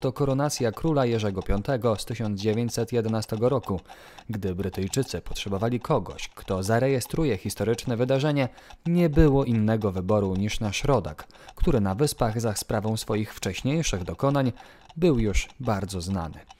to koronacja króla Jerzego V z 1911 roku, gdy Brytyjczycy potrzebowali kogoś, kto zarejestruje historyczne wydarzenie, nie było innego wyboru niż nasz rodak, który na wyspach za sprawą swoich wcześniejszych dokonań był już bardzo znany.